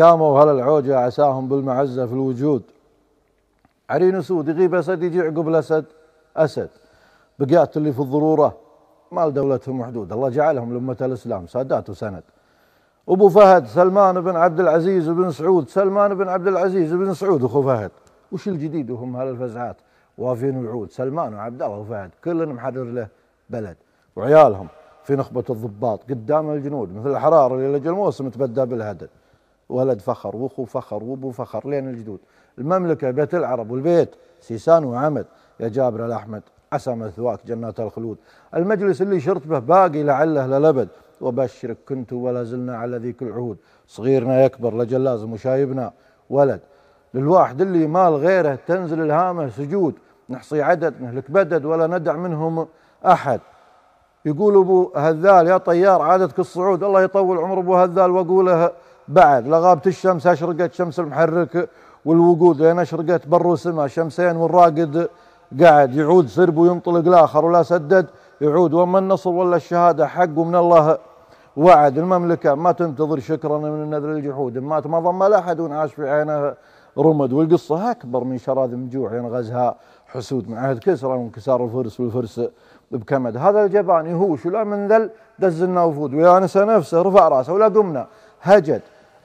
قاموا هل العوجة عساهم بالمعزة في الوجود عرين اسود يغيب اسد يجي عقب الاسد اسد بقيات اللي في الضروره مال دولتهم حدود الله جعلهم لأمة الإسلام سادات وسند أبو فهد سلمان بن عبد العزيز بن سعود سلمان بن عبد العزيز بن سعود أخو فهد وش الجديد وهم هالفزعات وافين وعود سلمان وعبد الله وفهد كل محرر له بلد وعيالهم في نخبة الضباط قدام الجنود مثل الحرارة اللي لجل الموسم تبدى بالهدد ولد فخر واخو فخر وابو فخر لين الجدود المملكه بيت العرب والبيت سيسان وعمد يا جابر الاحمد عسى مثواك جنات الخلود المجلس اللي شرت به باقي لعله للابد وبشرك كنت ولا زلنا على ذيك العهود صغيرنا يكبر لجل لازم وشايبنا ولد للواحد اللي مال غيره تنزل الهامه سجود نحصي عدد نهلك بدد ولا ندع منهم احد يقول ابو هذال يا طيار عادتك الصعود الله يطول عمر ابو هذال واقوله بعد لغابت الشمس اشرقت شمس المحرك والوقود لين اشرقت بر وسما شمسين والراقد قاعد يعود سرب وينطلق الاخر ولا سدد يعود واما النصر ولا الشهاده حق ومن الله وعد المملكه ما تنتظر شكرا من النذر الجحود مات ما ضم احد وانعاش في عينه رمد والقصه اكبر من شراذم جوع ينغزها حسود من عهد كسرى وانكسار الفرس والفرس بكمد هذا الجبان يهوش ولا من ذل دز النافود ويانس نفسه رفع راسه ولا قمنا هجد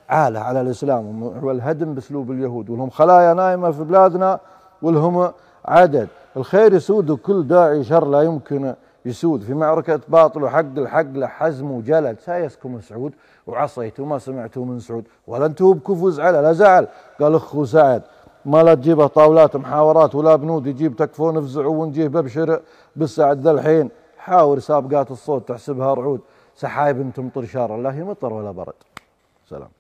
عاله على الاسلام والهدم باسلوب اليهود ولهم خلايا نايمه في بلادنا ولهم عدد الخير يسود وكل داعي شر لا يمكن يسود في معركة باطل وحق الحق له حزم وجلد سايسكم سعود وعصيتوا ما سمعتوا من سعود ولا انتوا بكفوز على لا زعل قال اخو سعد ما لا تجيبه طاولات محاورات ولا بنود يجيب تكفون افزعوا ونجيه ببشر بالسعد ذا الحين حاور سابقات الصوت تحسبها رعود سحايب تمطر شار لا هي مطر ولا برد سلام